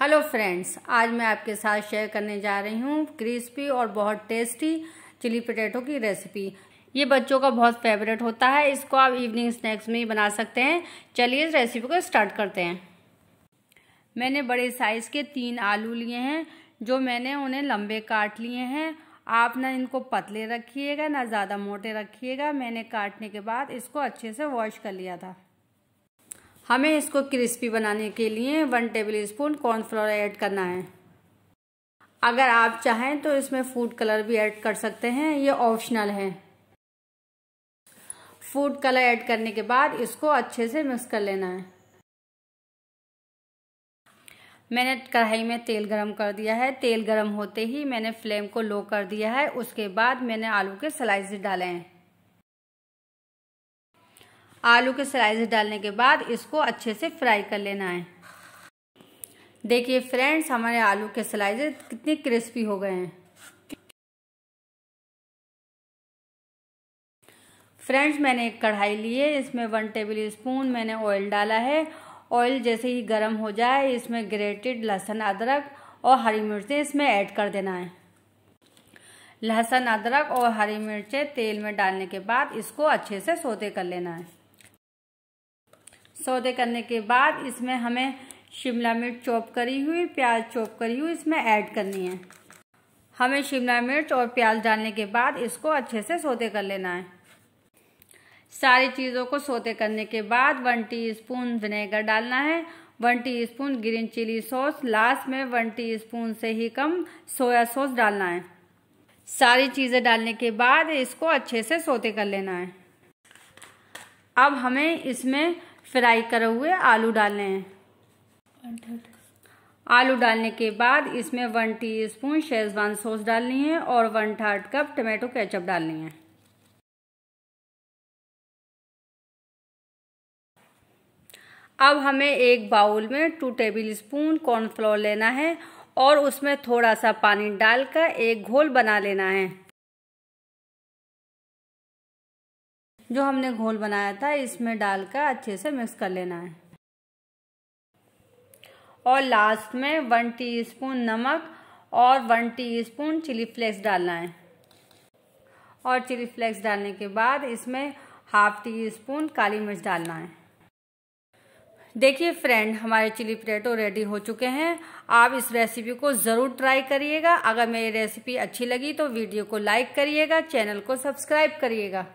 hello friends आज मैं आपके साथ शेयर करने जा रही हूँ क्रिस्पी और बहुत टेस्टी चिली पटेटो की रेसिपी ये बच्चों का बहुत फेवरेट होता है इसको आप इवनिंग स्नैक्स में ही बना सकते हैं चलिए इस रेसिपी को स्टार्ट करते हैं मैंने बड़े साइज़ के तीन आलू लिए हैं जो मैंने उन्हें लंबे काट लिए हैं आप ना इनको पतले रखिएगा ना ज़्यादा मोटे रखिएगा मैंने काटने के बाद इसको अच्छे से वॉश कर लिया था हमें इसको क्रिस्पी बनाने के लिए one tablespoon cornflour add करना है अगर आप चाहें तो इसमें फूड कलर भी ऐड कर सकते हैं ये ऑप्शनल है फूड कलर ऐड करने के बाद इसको अच्छे से मिक्स कर लेना है मैंने कढ़ाई में तेल गरम कर दिया है तेल गरम होते ही मैंने फ्लेम को लो कर दिया है उसके बाद मैंने आलू के स्लाइसेस डाले हैं आलू के स्लाइस डालने के बाद इसको अच्छे से फ्राई कर लेना है देखिए फ्रेंड्स हमारे आलू के स्लाइस कितने क्रिस्पी हो गए हैं फ्रेंड्स मैंने एक कढ़ाई ली है इसमें वन टेबल स्पून मैंने ऑयल डाला है ऑयल जैसे ही गर्म हो जाए इसमें ग्रेटेड लहसुन अदरक और हरी मिर्चें इसमें ऐड कर देना है लहसुन अदरक और हरी मिर्चें तेल में डालने के बाद इसको अच्छे से सोते कर लेना है सौदे करने के बाद इसमें हमें शिमला मिर्च चॉप करी हुई प्याज चॉप करी हुई इसमें ऐड करनी है हमें शिमला मिर्च और प्याज डालने के बाद इसको अच्छे से सौदे कर लेना है सारी चीज़ों को सौते करने के बाद वन टीस्पून विनेगर डालना है one teaspoon green chilli sauce last में वन टीस्पून से ही कम सोया सॉस डालना है सारी चीज़ें डालने के बाद इसको अच्छे से सोते कर लेना है अब हमें इसमें फ्राई करे हुए आलू डालने हैं आलू डालने के बाद इसमें वन टीस्पून शेजवान सॉस डालनी है और one third cup tomato ketchup डालनी है अब हमें एक बाउल में टू टेबल स्पून कॉर्नफ्लोर लेना है और उसमें थोड़ा सा पानी डालकर एक घोल बना लेना है जो हमने घोल बनाया था इसमें डालकर अच्छे से मिक्स कर लेना है और लास्ट में वन टीस्पून नमक और वन टीस्पून चिली फ्लेक्स डालना है और चिली फ्लेक्स डालने के बाद इसमें हाफ टी स्पून काली मिर्च डालना है देखिए फ्रेंड हमारे चिली पटेटो रेडी हो चुके हैं आप इस रेसिपी को ज़रूर ट्राई करिएगा अगर मेरी रेसिपी अच्छी लगी तो वीडियो को लाइक करिएगा चैनल को सब्सक्राइब करिएगा